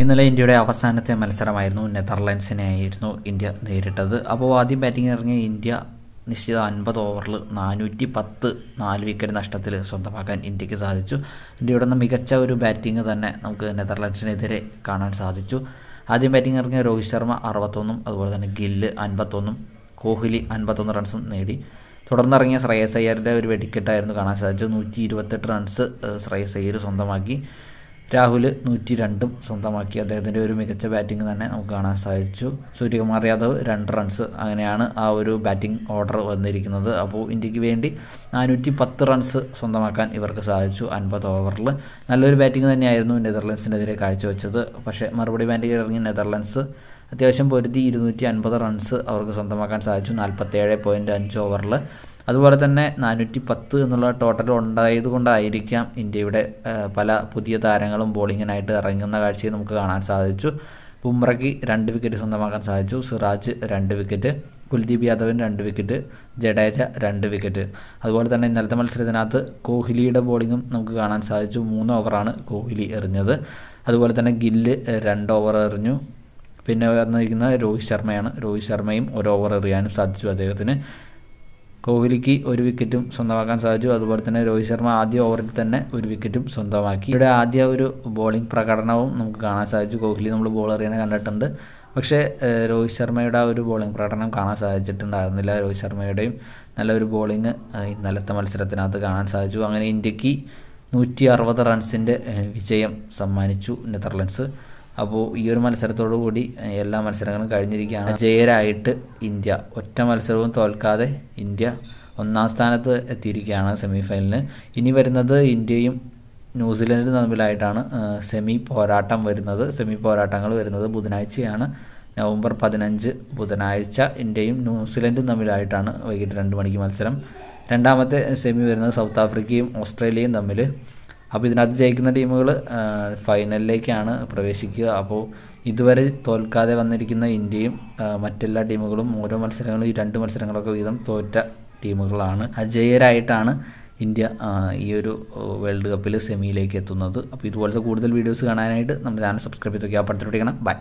ഇന്നലെ ഇന്ത്യയുടെ അവസാനത്തെ മത്സരമായിരുന്നു നെതർലൻഡ്സിനെയായിരുന്നു ഇന്ത്യ നേരിട്ടത് അപ്പോൾ ആദ്യം ബാറ്റിംഗ് ഇറങ്ങിയ ഇന്ത്യ നിശ്ചിത അൻപത് ഓവറിൽ നാനൂറ്റി പത്ത് നാല് വിക്കറ്റ് നഷ്ടത്തിൽ സ്വന്തമാക്കാൻ ഇന്ത്യക്ക് സാധിച്ചു ഇന്ത്യയുടെ നിന്ന് മികച്ച ഒരു ബാറ്റിംഗ് തന്നെ നമുക്ക് നെതർലൻഡ്സിനെതിരെ കാണാൻ സാധിച്ചു ആദ്യം ബാറ്റിംഗ് ഇറങ്ങിയ രോഹിത് ശർമ്മ അറുപത്തൊന്നും അതുപോലെ തന്നെ ഗില്ല് അൻപത്തൊന്നും കോഹ്ലി അൻപത്തൊന്ന് റൺസും നേടി തുടർന്നിറങ്ങിയ ശ്രേയസ് അയ്യറിൻ്റെ ഒരു വെടിക്കെട്ടായിരുന്നു കാണാൻ സാധിച്ചത് നൂറ്റി ഇരുപത്തെട്ട് റൺസ് ശ്രേയസ് അയ്യർ സ്വന്തമാക്കി രാഹുൽ നൂറ്റി രണ്ടും സ്വന്തമാക്കി അദ്ദേഹത്തിൻ്റെ ഒരു മികച്ച ബാറ്റിംഗ് തന്നെ നമുക്ക് കാണാൻ സാധിച്ചു സൂര്യകുമാർ യാദവ് രണ്ട് റൺസ് അങ്ങനെയാണ് ആ ഒരു ബാറ്റിംഗ് ഓർഡർ വന്നിരിക്കുന്നത് അപ്പോൾ ഇന്ത്യക്ക് വേണ്ടി നാനൂറ്റി പത്ത് റൺസ് സ്വന്തമാക്കാൻ ഇവർക്ക് സാധിച്ചു അൻപത് ഓവറിൽ നല്ലൊരു ബാറ്റിംഗ് തന്നെയായിരുന്നു നെതർലൻഡ്സിനെതിരെ കാഴ്ചവെച്ചത് പക്ഷേ മറുപടി ബാറ്റിംഗ് ഇറങ്ങിയ നെതർലൻഡ്സ് അത്യാവശ്യം പൊരുതി ഇരുന്നൂറ്റി അൻപത് റൺസ് അവർക്ക് സ്വന്തമാക്കാൻ സാധിച്ചു നാൽപ്പത്തേഴ് പോയിൻറ്റ് അഞ്ച് ഓവറിൽ അതുപോലെ തന്നെ നാനൂറ്റി പത്ത് എന്നുള്ള ടോട്ടൽ ഉണ്ടായത് കൊണ്ടായിരിക്കാം ഇന്ത്യയുടെ പല പുതിയ താരങ്ങളും ബോളിങ്ങിനായിട്ട് ഇറങ്ങുന്ന കാഴ്ചയെ നമുക്ക് കാണാൻ സാധിച്ചു ബുംറയ്ക്ക് രണ്ട് വിക്കറ്റ് സ്വന്തമാക്കാൻ സാധിച്ചു സിറാജ് രണ്ട് വിക്കറ്റ് കുൽദീപ് യാദവൻ രണ്ട് വിക്കറ്റ് ജഡേജ രണ്ട് വിക്കറ്റ് അതുപോലെ തന്നെ ഇന്നലത്തെ മത്സരത്തിനകത്ത് കോഹ്ലിയുടെ ബോളിങ്ങും നമുക്ക് കാണാൻ സാധിച്ചു മൂന്ന് ഓവറാണ് കോഹ്ലി എറിഞ്ഞത് അതുപോലെ തന്നെ ഗില്ല് രണ്ട് ഓവർ എറിഞ്ഞു പിന്നെ വന്നിരിക്കുന്നത് രോഹിത് ശർമ്മയാണ് രോഹിത് ശർമ്മയും ഒരു ഓവർ എറിയാനും സാധിച്ചു അദ്ദേഹത്തിന് കോഹ്ലിക്ക് ഒരു വിക്കറ്റും സ്വന്തമാക്കാൻ സാധിച്ചു അതുപോലെ തന്നെ രോഹിത് ശർമ്മ ആദ്യ ഓവറിൽ തന്നെ ഒരു വിക്കറ്റും സ്വന്തമാക്കി ഇവിടെ ആദ്യ ഒരു ബോളിംഗ് പ്രകടനവും നമുക്ക് കാണാൻ സാധിച്ചു കോഹ്ലി നമ്മൾ ബോളർ എറിയാനെ കണ്ടിട്ടുണ്ട് പക്ഷേ രോഹിത് ശർമ്മയുടെ ആ ഒരു ബോളിംഗ് പ്രകടനം കാണാൻ സാധിച്ചിട്ടുണ്ടായിരുന്നില്ല രോഹിത് ശർമ്മയുടെയും നല്ലൊരു ബോളിംഗ് ഇന്നലത്തെ മത്സരത്തിനകത്ത് കാണാൻ സാധിച്ചു അങ്ങനെ ഇന്ത്യക്ക് നൂറ്റി അറുപത് റൺസിൻ്റെ വിജയം സമ്മാനിച്ചു നെതർലൻഡ്സ് അപ്പോൾ ഈ ഒരു മത്സരത്തോടു കൂടി എല്ലാ മത്സരങ്ങളും കഴിഞ്ഞിരിക്കുകയാണ് ജയരായിട്ട് ഇന്ത്യ ഒറ്റ മത്സരവും തോൽക്കാതെ ഇന്ത്യ ഒന്നാം സ്ഥാനത്ത് എത്തിയിരിക്കുകയാണ് സെമി ഫൈനലിന് ഇനി വരുന്നത് ഇന്ത്യയും ന്യൂസിലൻഡും തമ്മിലായിട്ടാണ് സെമി പോരാട്ടം വരുന്നത് സെമി പോരാട്ടങ്ങൾ വരുന്നത് ബുധനാഴ്ചയാണ് നവംബർ പതിനഞ്ച് ബുധനാഴ്ച ഇന്ത്യയും ന്യൂസിലൻഡും തമ്മിലായിട്ടാണ് വൈകിട്ട് രണ്ട് മണിക്ക് മത്സരം രണ്ടാമത്തെ സെമി വരുന്നത് സൗത്ത് ആഫ്രിക്കയും ഓസ്ട്രേലിയയും തമ്മിൽ അപ്പോൾ ഇതിനകത്ത് ജയിക്കുന്ന ടീമുകൾ ഫൈനലിലേക്കാണ് പ്രവേശിക്കുക അപ്പോൾ ഇതുവരെ തോൽക്കാതെ വന്നിരിക്കുന്ന ഇന്ത്യയും മറ്റെല്ലാ ടീമുകളും ഓരോ മത്സരങ്ങളും ഈ രണ്ട് മത്സരങ്ങളൊക്കെ വീതം തോറ്റ ടീമുകളാണ് അജയരായിട്ടാണ് ഇന്ത്യ ഈ ഒരു വേൾഡ് കപ്പിൽ സെമിയിലേക്ക് എത്തുന്നത് അപ്പോൾ ഇതുപോലത്തെ കൂടുതൽ വീഡിയോസ് കാണാനായിട്ട് നമ്മുടെ ചാനൽ സബ്സ്ക്രൈബ് ചെയ്തൊക്കെ ആ അപ്പോൾ ബൈ